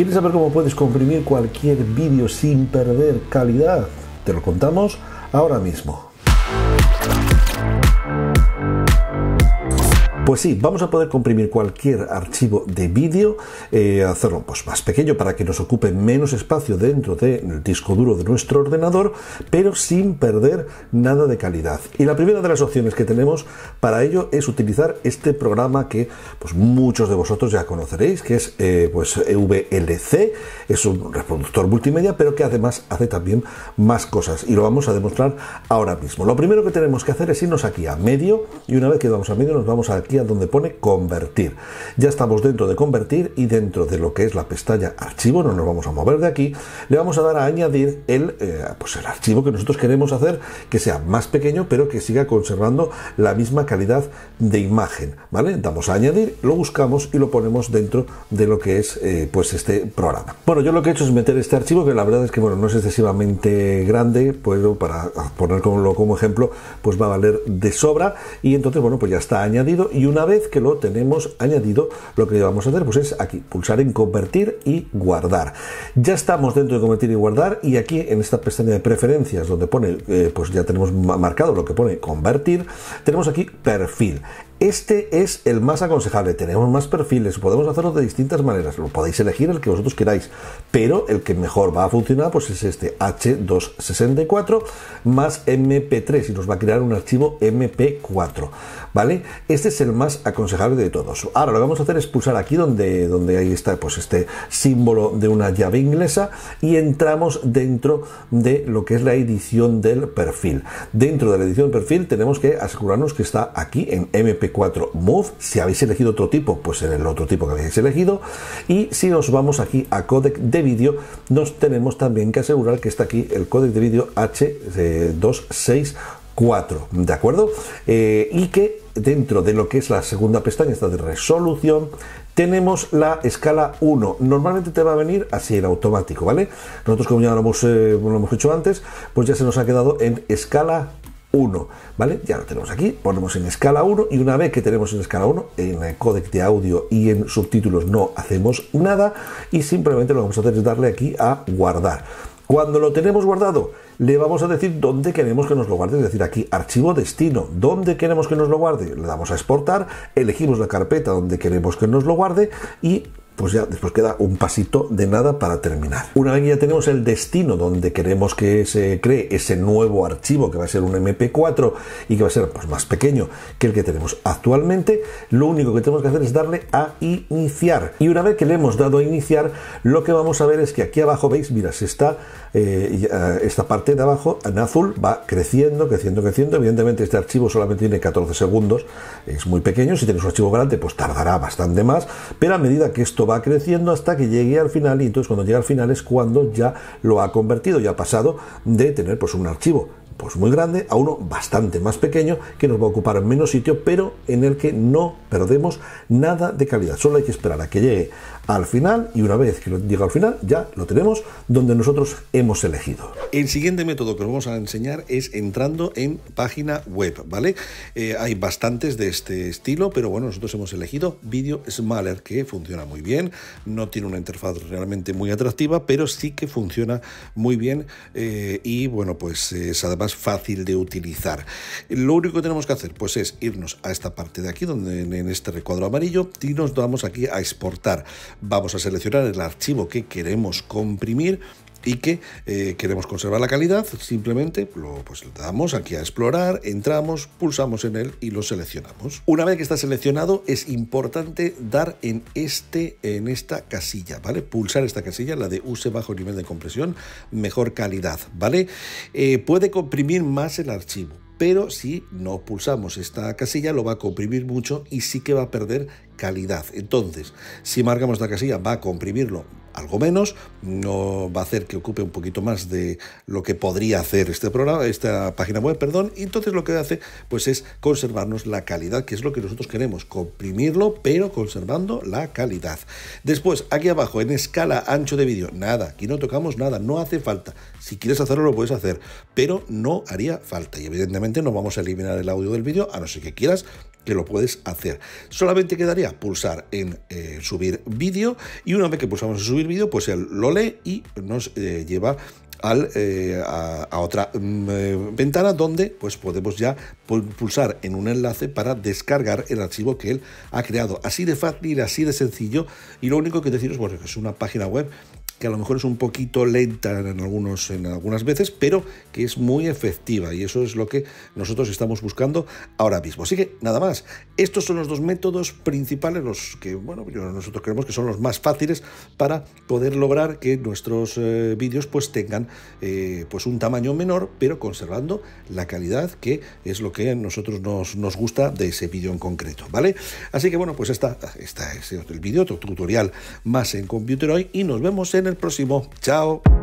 ¿Quieres saber cómo puedes comprimir cualquier vídeo sin perder calidad? Te lo contamos ahora mismo. Pues sí, vamos a poder comprimir cualquier archivo de vídeo, eh, hacerlo pues, más pequeño para que nos ocupe menos espacio dentro del disco duro de nuestro ordenador, pero sin perder nada de calidad. Y la primera de las opciones que tenemos para ello es utilizar este programa que pues, muchos de vosotros ya conoceréis, que es eh, pues, e VLC, es un reproductor multimedia, pero que además hace también más cosas. Y lo vamos a demostrar ahora mismo. Lo primero que tenemos que hacer es irnos aquí a medio y una vez que vamos a medio nos vamos aquí a donde pone convertir. Ya estamos dentro de convertir y dentro de lo que es la pestaña archivo, no nos vamos a mover de aquí, le vamos a dar a añadir el, eh, pues el archivo que nosotros queremos hacer que sea más pequeño pero que siga conservando la misma calidad de imagen. ¿vale? Damos a añadir, lo buscamos y lo ponemos dentro de lo que es eh, pues este programa. Bueno, yo lo que he hecho es meter este archivo que la verdad es que bueno, no es excesivamente grande, puedo para ponerlo como ejemplo pues va a valer de sobra y entonces bueno pues ya está añadido y una vez que lo tenemos añadido, lo que vamos a hacer pues es aquí, pulsar en convertir y guardar. Ya estamos dentro de convertir y guardar y aquí en esta pestaña de preferencias donde pone, eh, pues ya tenemos marcado lo que pone convertir, tenemos aquí perfil. Este es el más aconsejable. Tenemos más perfiles, podemos hacerlo de distintas maneras. Lo podéis elegir el que vosotros queráis, pero el que mejor va a funcionar pues es este H264 más MP3 y nos va a crear un archivo MP4. ¿Vale? Este es el más aconsejable de todos. Ahora lo que vamos a hacer es pulsar aquí donde, donde ahí está pues este símbolo de una llave inglesa y entramos dentro de lo que es la edición del perfil. Dentro de la edición del perfil tenemos que asegurarnos que está aquí en MP4 4 Move, si habéis elegido otro tipo, pues en el otro tipo que habéis elegido. Y si nos vamos aquí a codec de vídeo, nos tenemos también que asegurar que está aquí el codec de vídeo H264, ¿de acuerdo? Eh, y que dentro de lo que es la segunda pestaña, esta de resolución, tenemos la escala 1. Normalmente te va a venir así en automático, ¿vale? Nosotros como ya lo hemos, eh, lo hemos hecho antes, pues ya se nos ha quedado en escala 1, ¿vale? Ya lo tenemos aquí, ponemos en escala 1 y una vez que tenemos en escala 1, en el codec de audio y en subtítulos no hacemos nada y simplemente lo que vamos a hacer es darle aquí a guardar. Cuando lo tenemos guardado, le vamos a decir dónde queremos que nos lo guarde, es decir, aquí archivo destino, dónde queremos que nos lo guarde, le damos a exportar, elegimos la carpeta donde queremos que nos lo guarde y pues ya después queda un pasito de nada para terminar. Una vez que ya tenemos el destino donde queremos que se cree ese nuevo archivo que va a ser un MP4 y que va a ser pues, más pequeño que el que tenemos actualmente, lo único que tenemos que hacer es darle a iniciar. Y una vez que le hemos dado a iniciar, lo que vamos a ver es que aquí abajo veis, mira, se está eh, eh, esta parte de abajo en azul va creciendo, creciendo, creciendo. Evidentemente este archivo solamente tiene 14 segundos, es muy pequeño. Si tienes un archivo grande, pues tardará bastante más. Pero a medida que esto va creciendo hasta que llegue al final y entonces cuando llega al final es cuando ya lo ha convertido y ha pasado de tener pues un archivo pues muy grande a uno bastante más pequeño que nos va a ocupar menos sitio, pero en el que no perdemos nada de calidad. Solo hay que esperar a que llegue al final y una vez que llega al final ya lo tenemos donde nosotros hemos elegido. El siguiente método que os vamos a enseñar es entrando en página web, ¿vale? Eh, hay bastantes de este estilo, pero bueno, nosotros hemos elegido Video Smaller que funciona muy bien, no tiene una interfaz realmente muy atractiva, pero sí que funciona muy bien eh, y bueno, pues eh, es además fácil de utilizar. Lo único que tenemos que hacer pues es irnos a esta parte de aquí, donde en este recuadro amarillo, y nos vamos aquí a exportar. Vamos a seleccionar el archivo que queremos comprimir y que eh, queremos conservar la calidad, simplemente pues, lo damos aquí a explorar, entramos, pulsamos en él y lo seleccionamos. Una vez que está seleccionado es importante dar en, este, en esta casilla, ¿vale? Pulsar esta casilla, la de use bajo nivel de compresión, mejor calidad, ¿vale? Eh, puede comprimir más el archivo, pero si no pulsamos esta casilla lo va a comprimir mucho y sí que va a perder calidad. Entonces, si marcamos la casilla, va a comprimirlo algo menos, no va a hacer que ocupe un poquito más de lo que podría hacer este programa, esta página web, perdón, y entonces lo que hace pues es conservarnos la calidad, que es lo que nosotros queremos, comprimirlo, pero conservando la calidad. Después, aquí abajo, en escala ancho de vídeo, nada, aquí no tocamos nada, no hace falta. Si quieres hacerlo, lo puedes hacer, pero no haría falta. Y evidentemente no vamos a eliminar el audio del vídeo, a no ser que quieras que lo puedes hacer. Solamente quedaría pulsar en eh, subir vídeo y una vez que pulsamos en subir vídeo, pues él lo lee y nos eh, lleva eh, a, otra mm, ventana donde pues podemos ya pulsar en un enlace para descargar el archivo que él ha creado. Así de fácil, así de sencillo y lo único que deciros bueno, que es una página web que a lo mejor es un poquito lenta en, algunos, en algunas veces, pero que es muy efectiva y eso es lo que nosotros estamos buscando ahora mismo. Así que nada más, estos son los dos métodos principales, los que bueno, nosotros creemos que son los más fáciles para poder lograr que nuestros eh, vídeos pues tengan eh, pues un tamaño menor, pero conservando la calidad que es lo que a nosotros nos, gusta de ese vídeo en concreto, ¿vale? Así que bueno, pues está esta es el vídeo otro tutorial más en Computer hoy y nos vemos en el próximo. Chao.